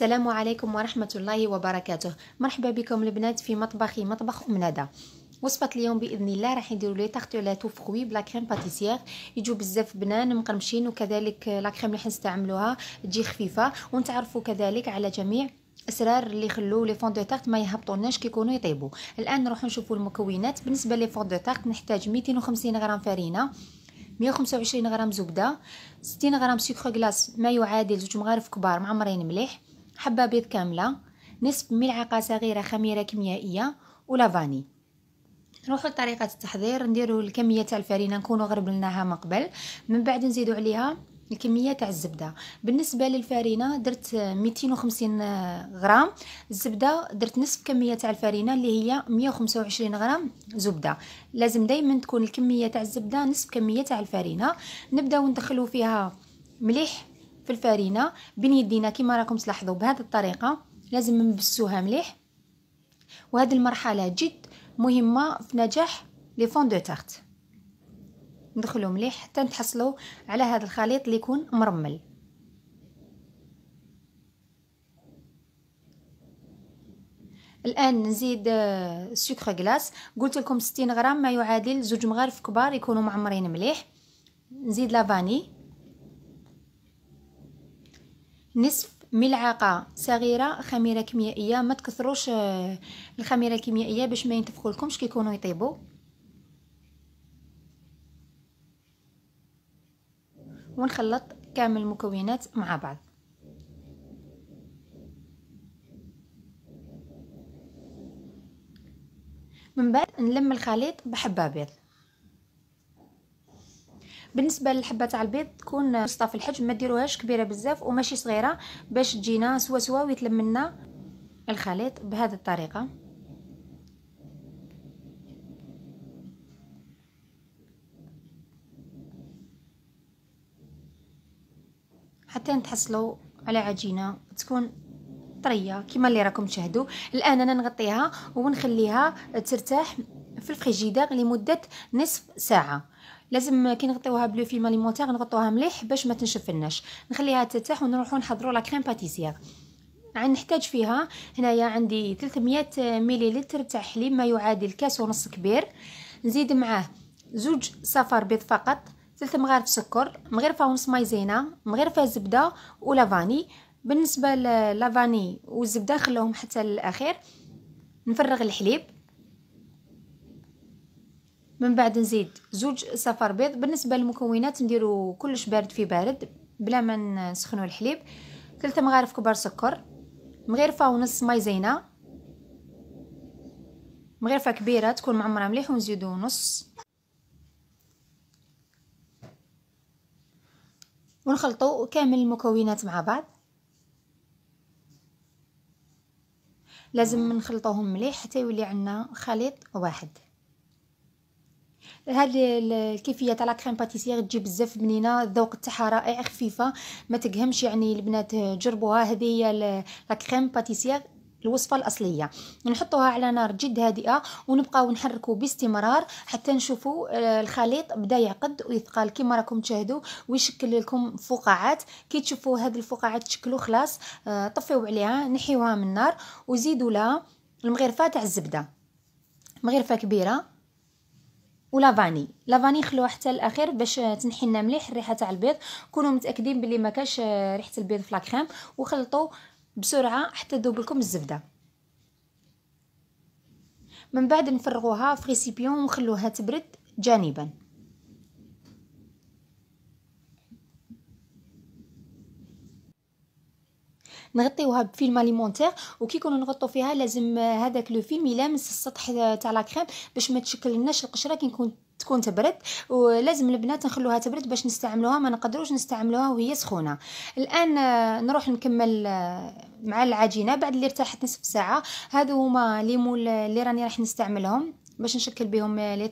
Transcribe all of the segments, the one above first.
السلام عليكم ورحمة الله وبركاته مرحبا بكم البنات في مطبخي مطبخ أم ندى وصفة اليوم بإذن الله راح نديرو لي تارت على فخوي بلا كريم باتيسيير يجو بزاف بنان مقرمشين وكذلك لا كريم اللي حنستعملوها تجي خفيفة ونتعرفوا كذلك على جميع اسرار اللي خلو لي فون دو تارت ما يهبطوناش كيكونوا يطيبوا الان نروحو نشوفوا المكونات بالنسبه لي فون دو تارت نحتاج 250 غرام فرينه 125 غرام زبده 60 غرام سكر غلاس ما يعادل زوج مغارف كبار معمرين مليح حبة بيض كاملة نصف ملعقة صغيرة خميرة كيميائية ولا فاني نروحوا لطريقة التحضير نديروا الكمية تاع الفرينة نكونوا غربلناها من قبل من بعد نزيدوا عليها الكميه تاع الزبده بالنسبه للفرينه درت 250 غرام الزبده درت نصف كميه تاع الفرينه اللي هي 125 غرام زبده لازم دائما تكون الكميه تاع الزبده نصف كميه تاع الفرينه نبداو ندخلو فيها مليح في الفرينه بين يدينا كما راكم تلاحظوا بهذه الطريقه لازم نبسوها مليح وهذه المرحله جد مهمه في نجاح لي فون دو تارت ندخلو مليح حتى نتحصلوا على هذا الخليط اللي يكون مرمل الان نزيد آه، سكر غلاس قلت لكم 60 غرام ما يعادل زوج مغارف كبار يكونوا معمرين مليح نزيد لافاني نصف ملعقه صغيره خميره كيميائيه ما تكثروش آه، الخميره الكيميائيه باش ما ينتفخوا لكمش كيكونوا يطيبوا ونخلط كامل المكونات مع بعض من بعد نلم الخليط بحبه بيض بالنسبه للحبه تاع البيض تكون بسيطه في الحجم ما ديروهاش كبيره بزاف وماشي صغيره باش تجينا سوا سوا ويتلم لنا الخليط بهذه الطريقه حتى نتحصلوا على عجينه تكون طريه كما اللي راكم تشاهدوا الان انا نغطيها ونخليها ترتاح في الفريجيدير لمده نصف ساعه لازم كي نغطيوها بلو فيلم اليمونتير نغطوها مليح باش ما تنشفناش نخليها ترتاح ونروحو نحضروا لا كريم باتيسير نحتاج فيها هنايا عندي 300 مليلتر تاع حليب ما يعادل كاس ونص كبير نزيد معاه زوج صفار بيض فقط ثلث مغارف سكر مغرفه ونص مايزينا مغرفه زبده ولافاني بالنسبه لافاني والزبده خلوهم حتى الاخير نفرغ الحليب من بعد نزيد زوج صفار بيض بالنسبه للمكونات نديرو كلش بارد في بارد بلا ما نسخنو الحليب ثلاثة مغارف كبار سكر مغرفه ونص ماي زينه مغرفه كبيره تكون معمره مليح ونزيدو نص ونخلطو كامل المكونات مع بعض لازم نخلطوهم مليح حتى يولي عندنا خليط واحد هاد الكيفيه تاع لا كريم باتيسير تجي بزاف بنينه الذوق تاعها رائع خفيفه ما تقهمش يعني البنات جربوها هذه هي لا كريم باتيسير الوصفه الاصليه نحطوها على نار جد هادئه ونبقاو نحركو باستمرار حتى نشوفوا آه، الخليط بدا يعقد ويثقل كما راكم تشاهدوا ويشكل لكم فقاعات كي تشوفوا هاد الفقاعات تشكلو خلاص آه، طفيو عليها نحيوها من النار وزيدوا لها المغرفه تاع الزبده مغرفه كبيره ولافاني لافاني خلوها حتى الاخير باش تنحي لنا مليح الريحه تاع البيض كونوا متاكدين بلي ما كاش ريحه البيض في لاكريم وخلطوا بسرعه حتى تذوب لكم الزبده من بعد نفرغوها في ريسيبيون ونخلوها تبرد جانبا نغطيوها بفيلم اليمونتير وكي كنا نغطوا فيها لازم هذاك لو فيلم يلامس السطح تاع لا كريم باش ما تشكلناش القشره كي نكون تكون تبرد ولازم البنات نخلوها تبرد باش نستعملوها ما نقدروش نستعملوها وهي سخونه الان نروح نكمل مع العجينه بعد اللي ارتاحت نصف ساعه هذو هما ليمول اللي راني راح نستعملهم باش نشكل بهم لي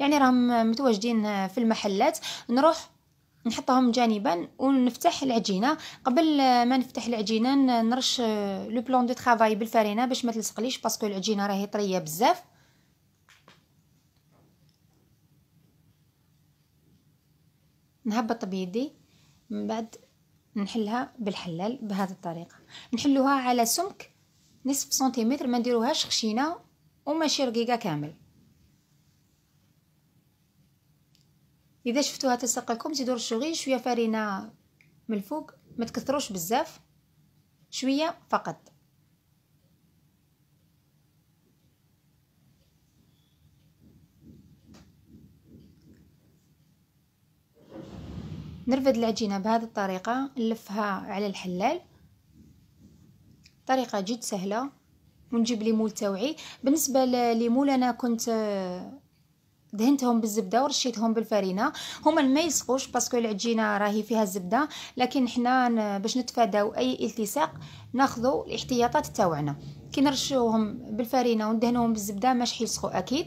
يعني راهم متواجدين في المحلات نروح نحطهم جانبا ونفتح العجينه قبل آه، ما نفتح العجينه نرش لو بلون دو طرافاي بالفرينه باش ما تلصقليش باسكو العجينه راهي طريه بزاف نهبط بيدي من بعد نحلها بالحلال بهذه الطريقه نحلوها على سمك نصف سنتيمتر ما نديروهاش خشينه وماشي رقيقه كامل اذا شفتوها تسقلكم تدور الشغل شويه فرينه من الفوق ما تكثروش بزاف شويه فقط نرفد العجينه بهذه الطريقه نلفها على الحلال طريقه جد سهله ونجيب ليمول تاوعي بالنسبه لليمول انا كنت دهنتهم بالزبده ورشيتهم بالفرينه هما ما يلصقوش باسكو العجينه راهي فيها الزبده لكن حنا باش نتفاداو اي التصاق ناخذوا الاحتياطات تاوعنا كي نرشوهم بالفرينه وندهنوهم بالزبده ماش حيلصقوا اكيد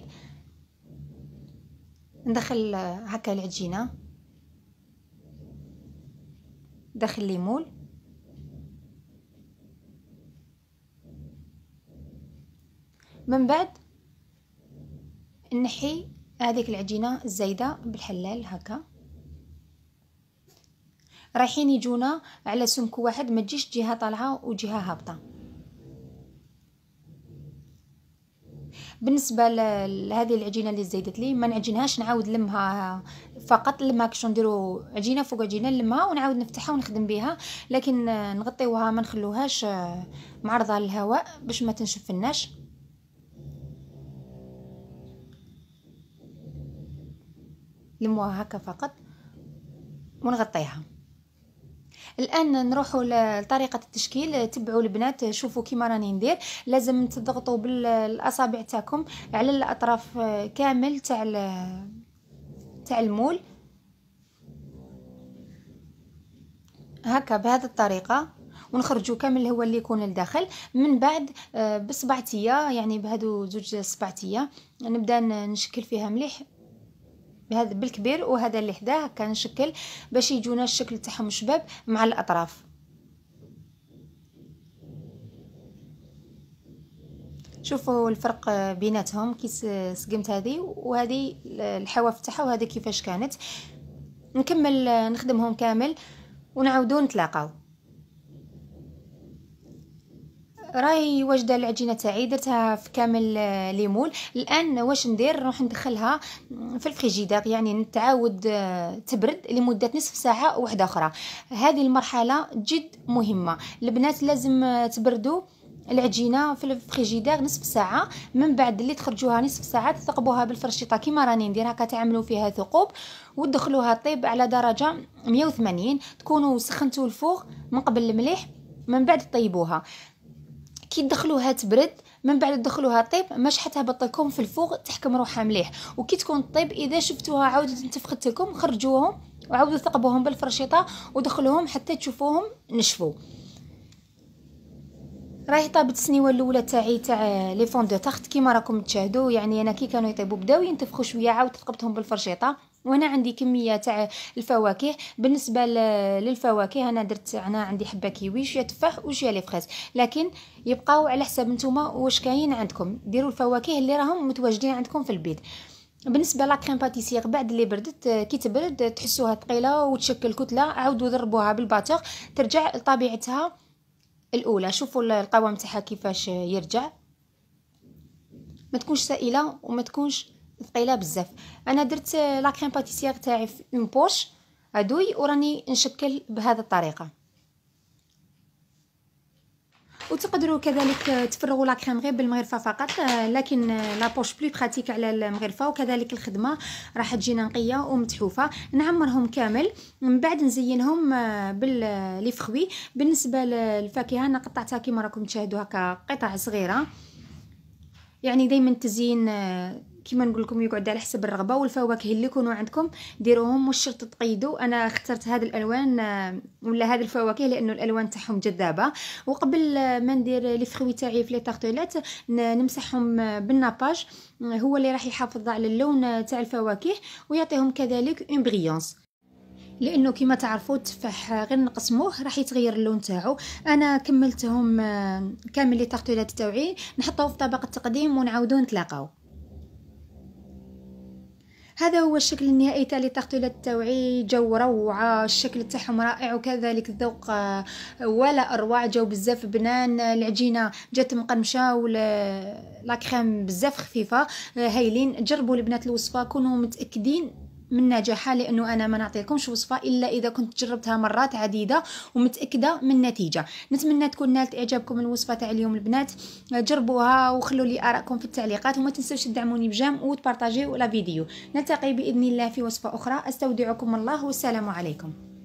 ندخل هكا العجينه داخل ليمول من بعد نحي هذيك العجينه الزايده بالحلال هكا رايحين يجونا على سمك واحد ما تجيش جهه طالعه وجهه هابطه بالنسبه لهذه العجينه اللي زيدت لي ما نعجنهاش نعاود لمها فقط لما كشو نديرو عجينه فوق عجينه نلمها ونعاود نفتحها ونخدم بها لكن نغطيوها ما نخلوهاش معرضه للهواء باش ما تنشفناش نلموها هكا فقط ونغطيها الان نروحوا لطريقه التشكيل تبعوا البنات شوفوا كيما راني ندير لازم تضغطوا بالاصابع تاعكم على الاطراف كامل تاع تاع المول هكا بهذه الطريقه ونخرجوا كامل هو اللي يكون لداخل من بعد آه، بصبعتيه يعني بهذو زوج صبعتيه نبدا نشكل فيها مليح بهذا بالكبير وهذا اللي حداه كنشكل باش يجونا الشكل تاعهم شباب مع الاطراف شوفوا الفرق بيناتهم كي سقمت هذه وهذه الحواف تاعها وهذه كيفاش كانت نكمل نخدمهم كامل ونعاودو نتلاقاو راهي واجده العجينه تاعي درتها في كامل آه، ليمول الان واش ندير نروح ندخلها آه، في الفريجيدير يعني نتعاود آه، تبرد لمده نصف ساعه وحده اخرى هذه المرحله جد مهمه البنات لازم تبردوا العجينه في الفريجيدير نصف ساعه من بعد اللي تخرجوها نصف ساعه تثقبوها بالفرشيطه كيما راني ندير هكا تعملوا فيها ثقوب وتدخلوها طيب على درجه 180 تكونوا سخنتوا الفوق من قبل المليح من بعد طيبوها كي تدخلوها تبرد من بعد تدخلوها طيب ما شحتها تهبط في الفوق تحكم روحها مليح وكي تكون طيب اذا شفتوها عاودت انتفخت لكم خرجوهم وعاودوا ثقبوهم بالفرشيطه ودخلوهم حتى تشوفوهم نشفوا راهي طابت السنيوه الاولى تاعي تاع لي فون دو تارت كيما راكم تشاهدوا يعني انا كي كانوا يطيبوا بداو ينتفخوا شويه عاود ثقبتهم بالفرشيطه وهنا عندي كميه تاع الفواكه بالنسبه للفواكه انا درت انا عندي حبه كيوي شويه تفاح وشويه لي فريز لكن يبقاو على حساب نتوما واش كاين عندكم ديروا الفواكه اللي راهم متواجدين عندكم في البيت بالنسبه لا كريم باتيسير بعد اللي بردت كي تبرد تحسوها ثقيله وتشكل كتله عاودوا ضربوها بالباتور ترجع لطبيعتها الاولى شوفوا القوام تاعها كيفاش يرجع ما تكونش سائله وما تكونش ثقيله بزاف انا درت لا كريم باتيسير تاعي في اون بوش ادوي وراني نشكل بهذه الطريقه وتقدروا كذلك تفرغوا لا كريم غير بالمغرفه فقط لكن لا بوش بلي براتيك على المغرفه وكذلك الخدمه راح تجينا نقيه ومتحوفه نعمرهم كامل من بعد نزينهم باللي فخوي بالنسبه للفاكهه انا قطعتها كما راكم تشاهدوا هكا قطع صغيره يعني دائما التزيين كيما نقول لكم يقعد على حسب الرغبه والفواكه اللي يكونوا عندكم ديروهم مش شرط تقيدوا انا اخترت هذا الالوان آه، ولا هاد الفواكه لانه الالوان تاعهم جذابه وقبل آه، ما ندير لي فروي تاعي في لي طارتيلات نمسحهم آه، بالناباج هو اللي راح يحافظ على اللون تاع الفواكه ويعطيهم كذلك اون بريونس لانه كما تعرفوا التفاح غير نقسموه راح يتغير اللون تاعو انا كملتهم كامل لي طارتيلات تاوعي نحطوه في طبق التقديم ونعاودو نتلاقاو هذا هو الشكل النهائي تاع لي تغطيلات التوعي جو روعه الشكل تاعهم رائع وكذلك الذوق آه، ولا اروع جو بزاف بنان آه، العجينه جات مقرمشه ولا آه، لا كريم بزاف خفيفه هايلين جربوا البنات الوصفه كونوا متاكدين من نجاحها لانه انا ما نعطيكمش وصفه الا اذا كنت جربتها مرات عديده ومتاكده من النتيجه نتمنى تكون نالت اعجابكم الوصفه تاع اليوم البنات جربوها وخلوا لي ارائكم في التعليقات وما تنسوش تدعموني بجام وتبارطاجيو لا فيديو نلتقي باذن الله في وصفه اخرى استودعكم الله والسلام عليكم